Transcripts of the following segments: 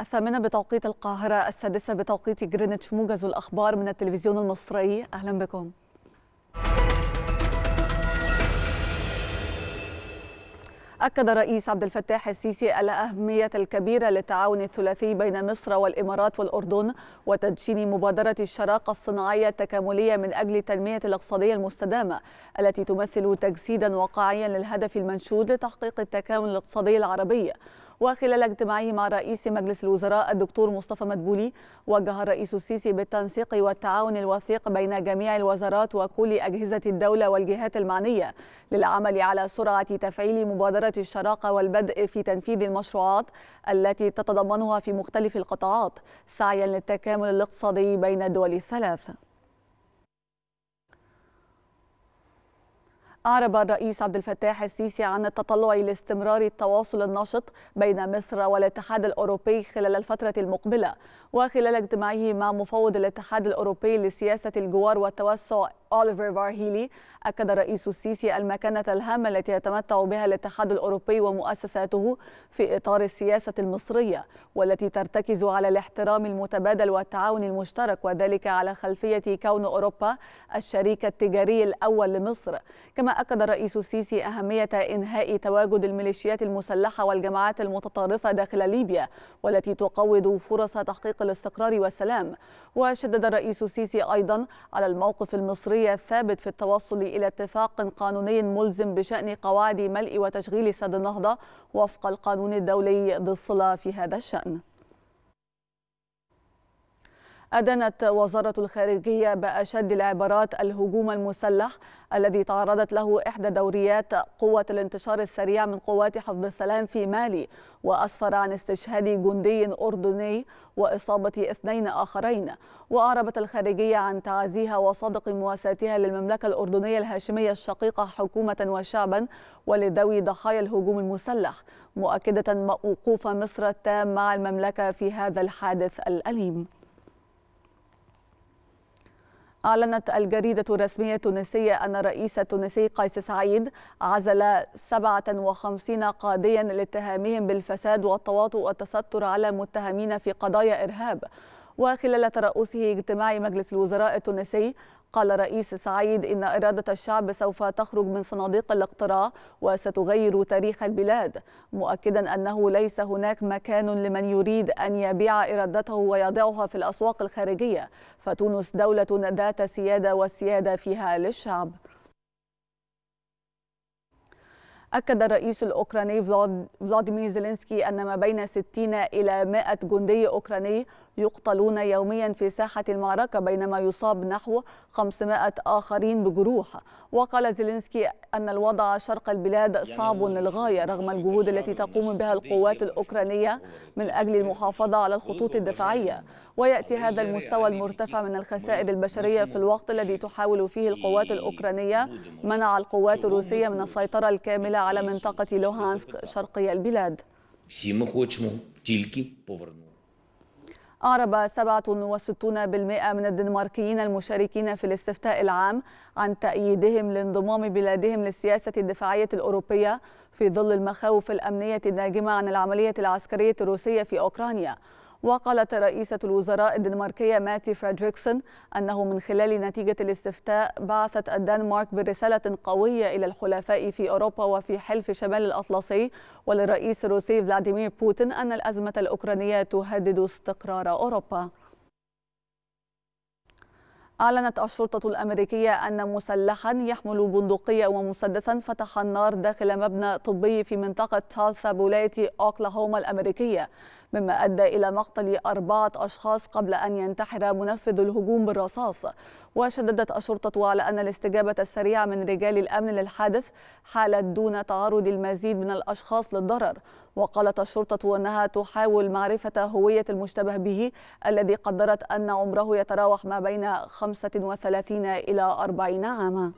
الثامنة بتوقيت القاهرة السادسة بتوقيت جرينتش موجز الأخبار من التلفزيون المصري أهلا بكم أكد الرئيس عبد الفتاح السيسي الأهمية الكبيرة للتعاون الثلاثي بين مصر والإمارات والأردن وتدشين مبادرة الشراكة الصناعية التكاملية من أجل التنمية الاقتصادية المستدامة التي تمثل تجسيدا واقعيا للهدف المنشود لتحقيق التكامل الاقتصادي العربي وخلال اجتماعه مع رئيس مجلس الوزراء الدكتور مصطفى مدبولي وجه الرئيس السيسي بالتنسيق والتعاون الوثيق بين جميع الوزارات وكل أجهزة الدولة والجهات المعنية للعمل على سرعة تفعيل مبادرة الشراكة والبدء في تنفيذ المشروعات التي تتضمنها في مختلف القطاعات سعيا للتكامل الاقتصادي بين الدول الثلاث أعرب الرئيس عبد الفتاح السيسي عن التطلع لاستمرار التواصل النشط بين مصر والاتحاد الأوروبي خلال الفترة المقبلة وخلال اجتماعه مع مفوض الاتحاد الأوروبي لسياسة الجوار والتوسع أوليفر فارهيلي أكد الرئيس السيسي المكانة الهامة التي يتمتع بها الاتحاد الأوروبي ومؤسساته في إطار السياسة المصرية والتي ترتكز على الاحترام المتبادل والتعاون المشترك وذلك على خلفية كون أوروبا الشريك التجاري الأول لمصر كما كما أكد الرئيس السيسي أهمية إنهاء تواجد الميليشيات المسلحة والجماعات المتطرفة داخل ليبيا والتي تقوض فرص تحقيق الاستقرار والسلام وشدد الرئيس السيسي أيضا على الموقف المصري الثابت في التوصل إلى اتفاق قانوني ملزم بشأن قواعد ملء وتشغيل سد النهضة وفق القانون الدولي ذي الصلة في هذا الشأن أدنت وزارة الخارجية بأشد العبارات الهجوم المسلح الذي تعرضت له إحدى دوريات قوة الانتشار السريع من قوات حفظ السلام في مالي وأسفر عن استشهاد جندي أردني وإصابة اثنين آخرين وأعربت الخارجية عن تعزيها وصدق مواساتها للمملكة الأردنية الهاشمية الشقيقة حكومة وشعبا ولذوي ضحايا الهجوم المسلح مؤكدة وقوف مصر التام مع المملكة في هذا الحادث الأليم أعلنت الجريدة الرسمية التونسية أن الرئيس التونسي قيس سعيد عزل 57 قاضيا لاتهامهم بالفساد والتواطؤ والتستر على متهمين في قضايا إرهاب وخلال ترأسه اجتماع مجلس الوزراء التونسي قال رئيس سعيد إن إرادة الشعب سوف تخرج من صناديق الاقتراع وستغير تاريخ البلاد مؤكدا أنه ليس هناك مكان لمن يريد أن يبيع إرادته ويضعها في الأسواق الخارجية فتونس دولة ذات سيادة والسيادة فيها للشعب أكد الرئيس الأوكراني فلاديمير زيلينسكي أن ما بين 60 إلى 100 جندي أوكراني يقتلون يوميا في ساحة المعركة بينما يصاب نحو 500 آخرين بجروح وقال زيلينسكي أن الوضع شرق البلاد صعب يعني للغاية رغم الجهود يعني التي تقوم بها القوات الأوكرانية من أجل المحافظة على الخطوط الدفاعية ويأتي هذا المستوى المرتفع من الخسائر البشرية في الوقت الذي تحاول فيه القوات الأوكرانية منع القوات الروسية من السيطرة الكاملة على منطقة لوهانسك شرقي البلاد أعرب 67% من الدنماركيين المشاركين في الاستفتاء العام عن تأييدهم لانضمام بلادهم للسياسة الدفاعية الأوروبية في ظل المخاوف الأمنية الناجمة عن العملية العسكرية الروسية في أوكرانيا وقالت رئيسة الوزراء الدنماركية ماتي فريدريكسون أنه من خلال نتيجة الاستفتاء بعثت الدنمارك برسالة قوية إلى الحلفاء في أوروبا وفي حلف شمال الأطلسي وللرئيس الروسي فلاديمير بوتين أن الأزمة الأوكرانية تهدد استقرار أوروبا أعلنت الشرطة الأمريكية أن مسلحا يحمل بندقية ومسدسا فتح النار داخل مبنى طبي في منطقة تالسا بولاية أوكلاهوما الأمريكية مما أدى إلى مقتل أربعة أشخاص قبل أن ينتحر منفذ الهجوم بالرصاص وشددت الشرطة على أن الاستجابة السريعة من رجال الأمن للحادث حالت دون تعرض المزيد من الأشخاص للضرر وقالت الشرطة أنها تحاول معرفة هوية المشتبه به الذي قدرت أن عمره يتراوح ما بين 35 إلى 40 عاما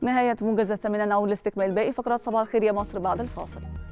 نهاية موجز الثامنة نعود لاستكمال باقي فقرات صباح الخير يا مصر بعد الفاصل